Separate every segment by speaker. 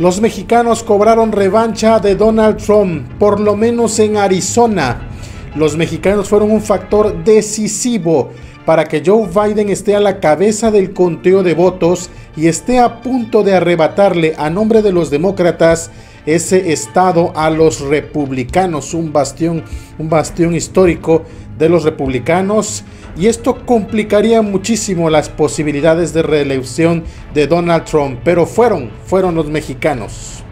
Speaker 1: Los mexicanos cobraron revancha de Donald Trump, por lo menos en Arizona. Los mexicanos fueron un factor decisivo para que Joe Biden esté a la cabeza del conteo de votos y esté a punto de arrebatarle a nombre de los demócratas ese estado a los republicanos, un bastión, un bastión histórico de los republicanos y esto complicaría muchísimo las posibilidades de reelección de Donald Trump, pero fueron, fueron los mexicanos.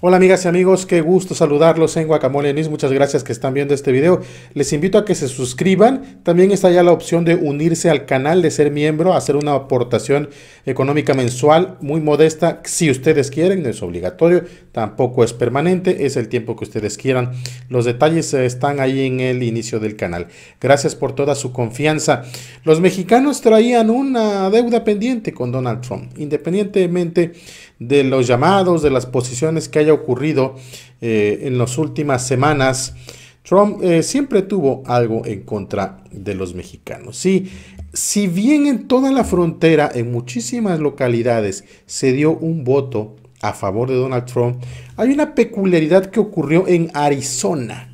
Speaker 1: Hola amigas y amigos, qué gusto saludarlos en Guacamole News, muchas gracias que están viendo este video. Les invito a que se suscriban, también está ya la opción de unirse al canal, de ser miembro, hacer una aportación económica mensual muy modesta, si ustedes quieren, no es obligatorio, tampoco es permanente, es el tiempo que ustedes quieran. Los detalles eh, están ahí en el inicio del canal. Gracias por toda su confianza. Los mexicanos traían una deuda pendiente con Donald Trump, independientemente de los llamados, de las posiciones que que haya ocurrido eh, en las últimas semanas, Trump eh, siempre tuvo algo en contra de los mexicanos. si bien en toda la frontera, en muchísimas localidades, se dio un voto a favor de Donald Trump, hay una peculiaridad que ocurrió en Arizona,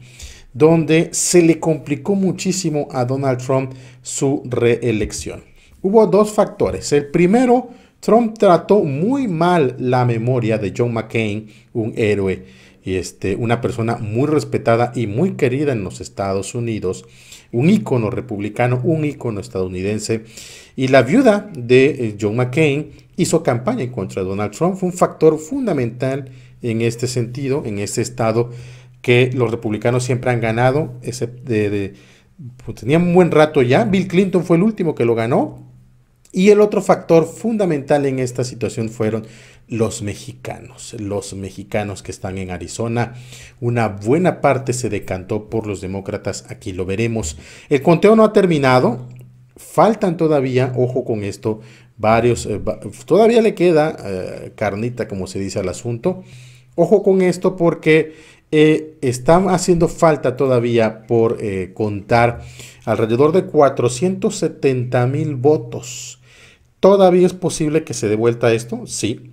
Speaker 1: donde se le complicó muchísimo a Donald Trump su reelección. Hubo dos factores. El primero Trump trató muy mal la memoria de John McCain, un héroe y este, una persona muy respetada y muy querida en los Estados Unidos, un ícono republicano, un ícono estadounidense. Y la viuda de eh, John McCain hizo campaña en contra de Donald Trump, fue un factor fundamental en este sentido, en este estado que los republicanos siempre han ganado, de, pues, tenían un buen rato ya. Bill Clinton fue el último que lo ganó, y el otro factor fundamental en esta situación fueron los mexicanos, los mexicanos que están en Arizona. Una buena parte se decantó por los demócratas, aquí lo veremos. El conteo no ha terminado, faltan todavía, ojo con esto, varios, eh, todavía le queda eh, carnita, como se dice al asunto. Ojo con esto porque eh, están haciendo falta todavía por contar alrededor de 470 mil votos ¿Todavía es posible que se dé vuelta esto? Sí,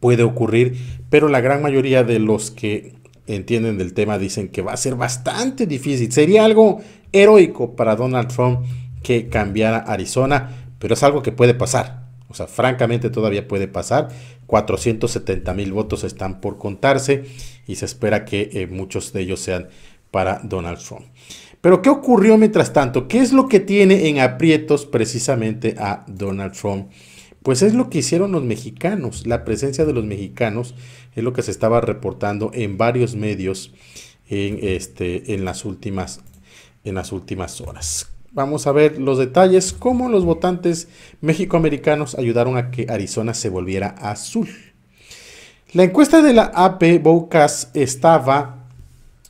Speaker 1: puede ocurrir, pero la gran mayoría de los que entienden del tema dicen que va a ser bastante difícil. Sería algo heroico para Donald Trump que cambiara Arizona, pero es algo que puede pasar. O sea, francamente todavía puede pasar. 470 mil votos están por contarse y se espera que eh, muchos de ellos sean para Donald Trump. Pero ¿qué ocurrió mientras tanto? ¿Qué es lo que tiene en aprietos precisamente a Donald Trump? Pues es lo que hicieron los mexicanos. La presencia de los mexicanos es lo que se estaba reportando en varios medios en, este, en, las, últimas, en las últimas horas. Vamos a ver los detalles, cómo los votantes mexicoamericanos ayudaron a que Arizona se volviera azul. La encuesta de la AP Bocas estaba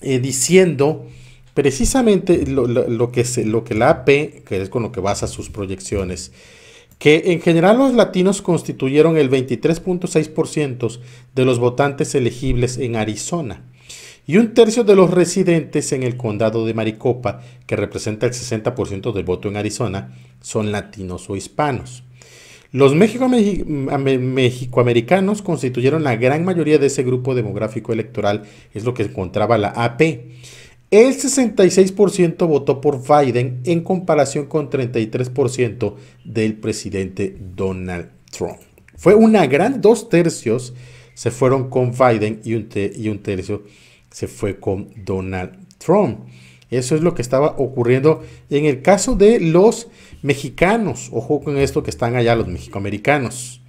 Speaker 1: eh, diciendo precisamente lo, que lo que la AP, que es con lo que basa sus proyecciones, que en general los latinos constituyeron el 23.6% de los votantes elegibles en Arizona y un tercio de los residentes en el condado de Maricopa, que representa el 60% del voto en Arizona, son latinos o hispanos. Los mexicoamericanos constituyeron la gran mayoría de ese grupo demográfico electoral, es lo que encontraba la AP. El 66% votó por Biden en comparación con 33% del presidente Donald Trump. Fue una gran dos tercios se fueron con Biden y un, tercio se fue con Donald Trump. Eso es lo que estaba ocurriendo en el caso de los mexicanos. Ojo con esto que están allá los mexicoamericanos.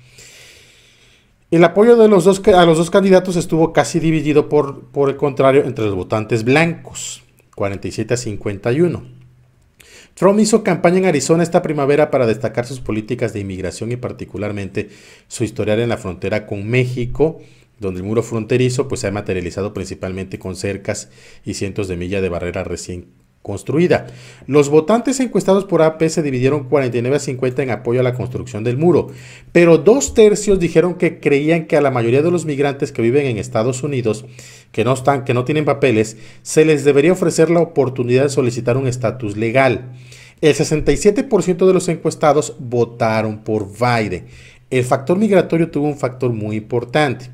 Speaker 1: El apoyo de los dos, a los dos candidatos estuvo casi dividido por, por el contrario entre los votantes blancos, 47 a 51. Trump hizo campaña en Arizona esta primavera para destacar sus políticas de inmigración y particularmente su historial en la frontera con México, donde el muro fronterizo pues, se ha materializado principalmente con cercas y cientos de millas de barreras recién construida. Los votantes encuestados por AP se dividieron 49 a 50 en apoyo a la construcción del muro, pero dos tercios dijeron que creían que a la mayoría de los migrantes que viven en Estados Unidos, que no, están, que no tienen papeles, se les debería ofrecer la oportunidad de solicitar un estatus legal. El 67% de los encuestados votaron por Biden. El factor migratorio tuvo un factor muy importante.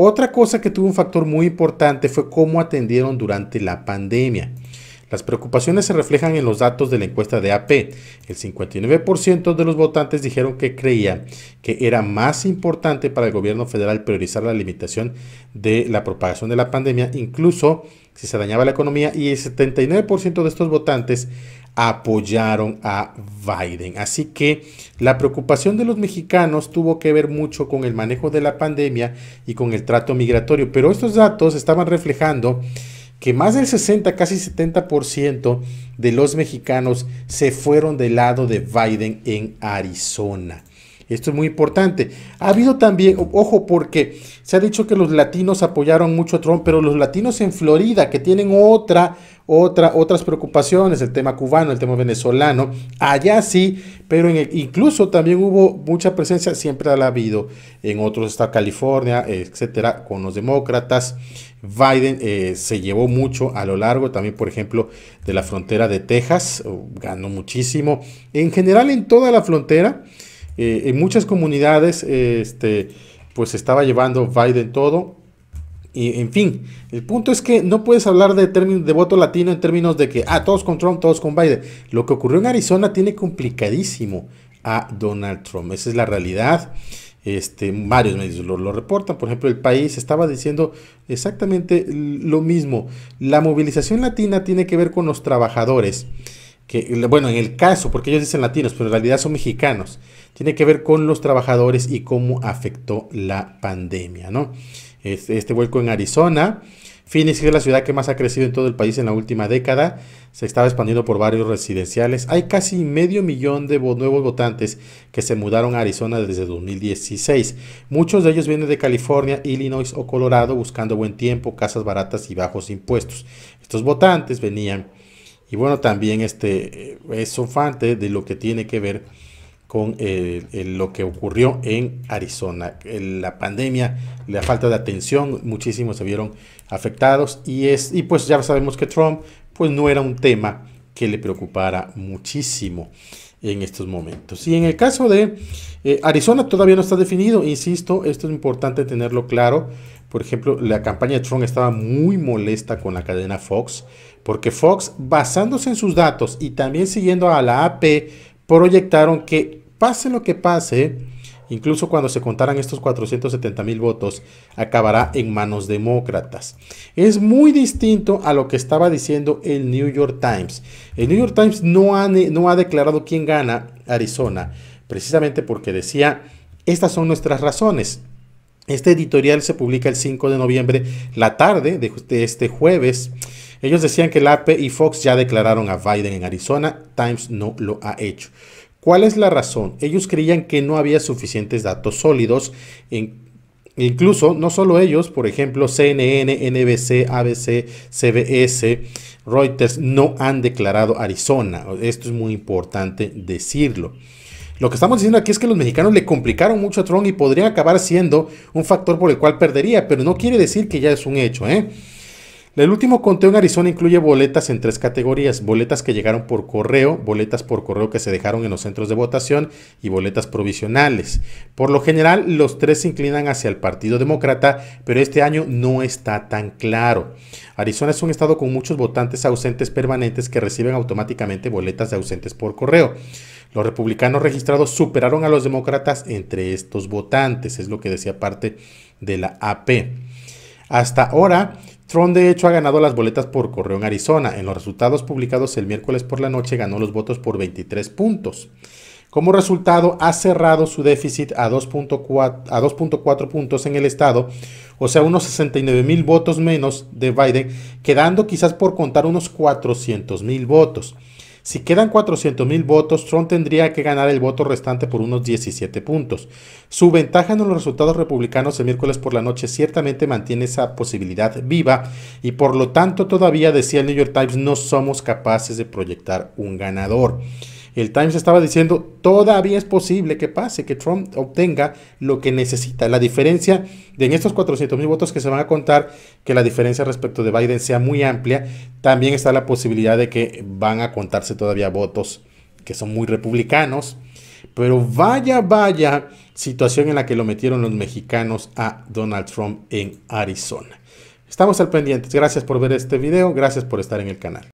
Speaker 1: Otra cosa que tuvo un factor muy importante fue cómo atendieron durante la pandemia. Las preocupaciones se reflejan en los datos de la encuesta de AP. El 59% de los votantes dijeron que creían que era más importante para el gobierno federal priorizar la limitación de la propagación de la pandemia, incluso si se dañaba la economía, y el 79% de estos votantes apoyaron a Biden. Así que la preocupación de los mexicanos tuvo que ver mucho con el manejo de la pandemia y con el trato migratorio, pero estos datos estaban reflejando que más del 60, casi 70% de los mexicanos se fueron del lado de Biden en Arizona. Esto es muy importante. Ha habido también, ojo, porque se ha dicho que los latinos apoyaron mucho a Trump, pero los latinos en Florida, que tienen otra otra, otras preocupaciones, el tema cubano, el tema venezolano, allá sí, pero en incluso también hubo mucha presencia, siempre la ha habido en otros está California, etcétera, con los demócratas. Biden eh, se llevó mucho a lo largo, también por ejemplo de la frontera de Texas, ganó muchísimo. En general en toda la frontera, eh, en muchas comunidades, este, pues estaba llevando Biden todo. Y, en fin, el punto es que no puedes hablar de, términos, de voto latino en términos de que, ah, todos con Trump, todos con Biden. Lo que ocurrió en Arizona tiene complicadísimo a Donald Trump. Esa es la realidad. Este, varios medios lo, reportan, por ejemplo, el país estaba diciendo exactamente lo mismo. La movilización latina tiene que ver con los trabajadores, que, bueno, en el caso, porque ellos dicen latinos, pero en realidad son mexicanos, tiene que ver con los trabajadores y cómo afectó la pandemia, ¿no? este, vuelco en Arizona. Phoenix es la ciudad que más ha crecido en todo el país en la última década. Se estaba expandiendo por barrios residenciales. Hay casi medio millón de nuevos votantes que se mudaron a Arizona desde 2016. Muchos de ellos vienen de California, Illinois o Colorado buscando buen tiempo, casas baratas y bajos impuestos. Estos votantes venían y bueno, también este, es eh, fan de lo que tiene que ver con eh, lo que ocurrió en Arizona. La pandemia, la falta de atención, muchísimos se vieron afectados y, es, y pues ya sabemos que Trump pues no era un tema que le preocupara muchísimo en estos momentos. Y en el caso de eh, Arizona todavía no está definido, insisto, esto es importante tenerlo claro. Por ejemplo, la campaña de Trump estaba muy molesta con la cadena Fox, porque Fox, basándose en sus datos y también siguiendo a la AP, proyectaron que pase lo que pase, incluso cuando se contaran estos 470 mil votos, acabará en manos demócratas. Es muy distinto a lo que estaba diciendo el New York Times. El New York Times no ha, no ha declarado quién gana Arizona, precisamente porque decía, estas son nuestras razones. Este editorial se publica el 5 de noviembre, la tarde de, este jueves. Ellos decían que Lappe y Fox ya declararon a Biden en Arizona, Times no lo ha hecho. ¿Cuál es la razón? Ellos creían que no había suficientes datos sólidos Incluso, no solo ellos, por ejemplo, CNN, NBC, ABC, CBS, Reuters no han declarado Arizona. Esto es muy importante decirlo. Lo que estamos diciendo aquí es que los mexicanos le complicaron mucho a Trump y podrían acabar siendo un factor por el cual perdería, pero no quiere decir que ya es un hecho, ¿eh? El último conteo en Arizona incluye boletas en tres categorías, boletas que llegaron por correo, boletas por correo que se dejaron en los centros de votación y boletas provisionales. Por lo general, los tres se inclinan hacia el Partido Demócrata, pero este año no está tan claro. Arizona es un estado con muchos votantes ausentes permanentes que reciben automáticamente boletas de ausentes por correo. Los republicanos registrados superaron a los demócratas entre estos votantes, es lo que decía parte de la AP. Hasta ahora Tron de hecho ha ganado las boletas por correo en Arizona. En los resultados publicados el miércoles por la noche ganó los votos por 23 puntos. Como resultado, ha cerrado su déficit a 2.4 puntos en el estado, o sea, unos 69 mil votos menos de Biden, quedando quizás por contar unos 400 mil votos. Si quedan 400 mil votos, Trump tendría que ganar el voto restante por unos 17 puntos. Su ventaja en los resultados republicanos el miércoles por la noche ciertamente mantiene esa posibilidad viva y por lo tanto todavía, decía el New York Times, no somos capaces de proyectar un ganador. El Times estaba diciendo, todavía es posible que pase, que Trump obtenga lo que necesita. La diferencia de en estos 400 mil votos que se van a contar, que la diferencia respecto de Biden sea muy amplia, también está la posibilidad de que van a contarse todavía votos que son muy republicanos. Pero vaya, vaya situación en la que lo metieron los mexicanos a Donald Trump en Arizona. Estamos al pendiente. Gracias por ver este video. Gracias por estar en el canal.